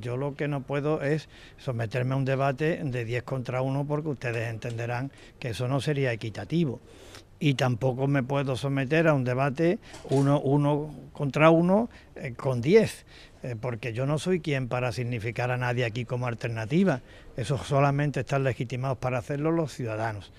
Yo lo que no puedo es someterme a un debate de 10 contra 1 porque ustedes entenderán que eso no sería equitativo. Y tampoco me puedo someter a un debate uno, uno contra uno eh, con 10, eh, porque yo no soy quien para significar a nadie aquí como alternativa. Eso solamente están legitimados para hacerlo los ciudadanos.